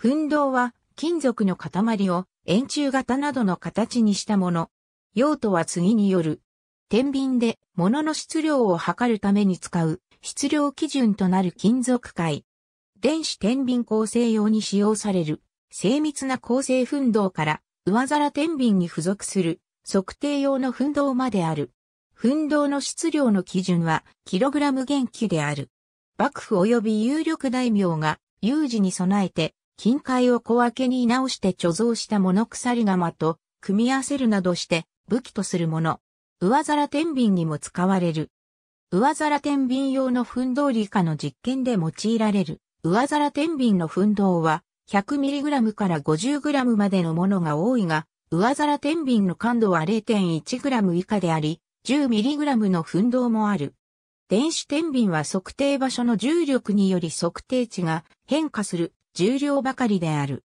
粉銅は金属の塊を円柱型などの形にしたもの。用途は次による。天秤で物の質量を測るために使う質量基準となる金属界。電子天秤構成用に使用される精密な構成粉銅から上皿天秤に付属する測定用の粉銅まである。粉銅の質量の基準はキログラム元気である。幕府及び有力大名が有事に備えて近海を小分けに直して貯蔵した物鎖釜と組み合わせるなどして武器とするもの。上皿天秤にも使われる。上皿天秤用の奮闘理科の実験で用いられる。上皿天秤の奮闘は 100mg から 50g までのものが多いが、上皿天秤の感度は 0.1g 以下であり、10mg の奮闘もある。電子天秤は測定場所の重力により測定値が変化する重量ばかりである。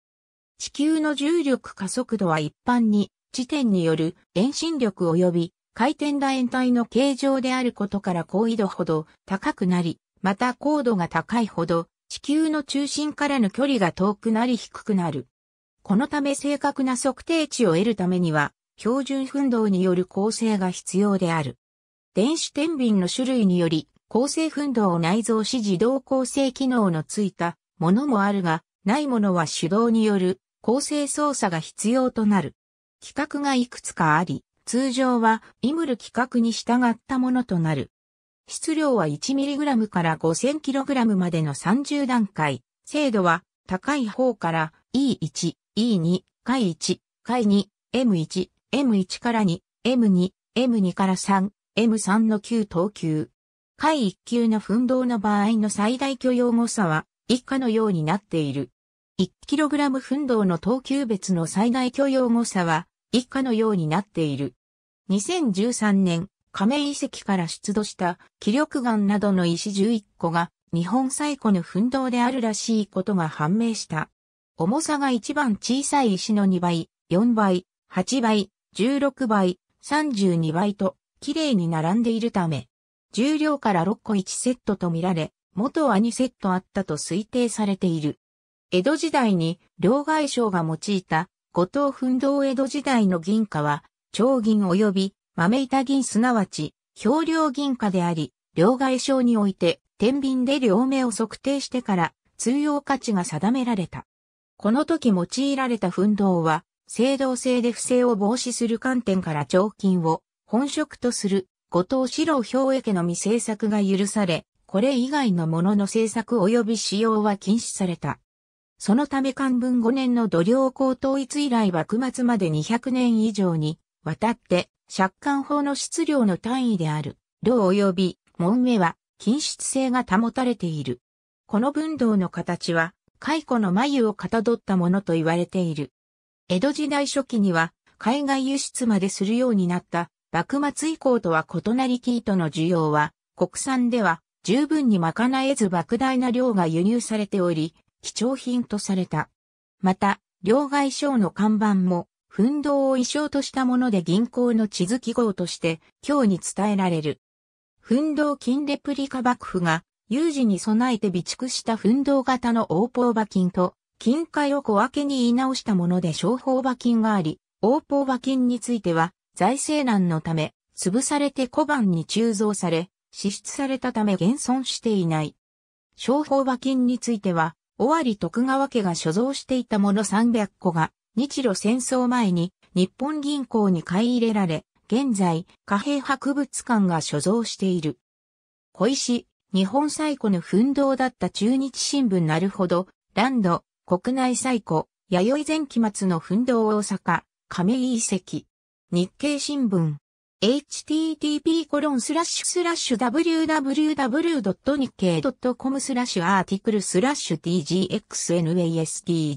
地球の重力加速度は一般に、地点による遠心力及び回転楕円体の形状であることから高緯度ほど高くなり、また高度が高いほど地球の中心からの距離が遠くなり低くなる。このため正確な測定値を得るためには、標準運動による構成が必要である。電子天秤の種類により、構成運動を内蔵し自動構成機能のついたものもあるが、ないものは手動による構成操作が必要となる。規格がいくつかあり、通常はイムル規格に従ったものとなる。質量は 1mg から 5000kg までの30段階。精度は高い方から E1、E2、回1、回2、M1、M1 から2、M2、M2 から3、M3 の9等級。回1級の奮動の場合の最大許容誤差は以下のようになっている。1kg 奮動の等級別の最大許容誤差は以下のようになっている。2013年、亀面遺跡から出土した気力岩などの石11個が日本最古の奮動であるらしいことが判明した。重さが一番小さい石の2倍、4倍、8倍、16倍、32倍と綺麗に並んでいるため、重量から6個1セットとみられ、元は2セットあったと推定されている。江戸時代に両外相が用いた五藤奮闘江戸時代の銀貨は、長銀及び豆板銀すなわち、氷量銀貨であり、両外相において、天秤で両目を測定してから、通用価値が定められた。この時用いられた奮闘は、制度性で不正を防止する観点から長金を本職とする五藤四郎兵衛家の未政策が許され、これ以外のものの制作及び使用は禁止された。そのため漢文5年の土量高統一以来幕末まで200年以上にわたって借款法の質量の単位である老及び門目は均質性が保たれている。この文道の形は蚕の眉をかたどったものと言われている。江戸時代初期には海外輸出までするようになった幕末以降とは異なり生糸の需要は国産では十分に賄えず莫大な量が輸入されており、貴重品とされた。また、両外商の看板も、奮闘を衣装としたもので銀行の地図記号として、今日に伝えられる。奮闘金レプリカ幕府が、有事に備えて備蓄した奮闘型の王法馬金と、金塊を小分けに言い直したもので商法馬金があり、王法馬金については、財政難のため、潰されて小判に鋳造され、支出されたため現存していない。商法馬金については、尾張徳川家が所蔵していたもの300個が、日露戦争前に日本銀行に買い入れられ、現在、貨幣博物館が所蔵している。小石、日本最古の奮闘だった中日新聞なるほど、ランド、国内最古、弥生前期末の奮闘大阪、亀井遺跡。日経新聞。http://www.nikkei.com スラッシュアーティクルスラッシュ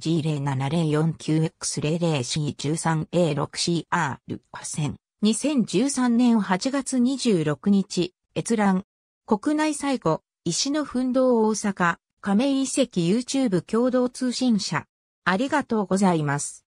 tgxnastg0709x00C13A6CR 4 2013年8月26日、閲覧。国内最古、石の奮闘大阪、亀井遺跡 YouTube 共同通信社。ありがとうございます。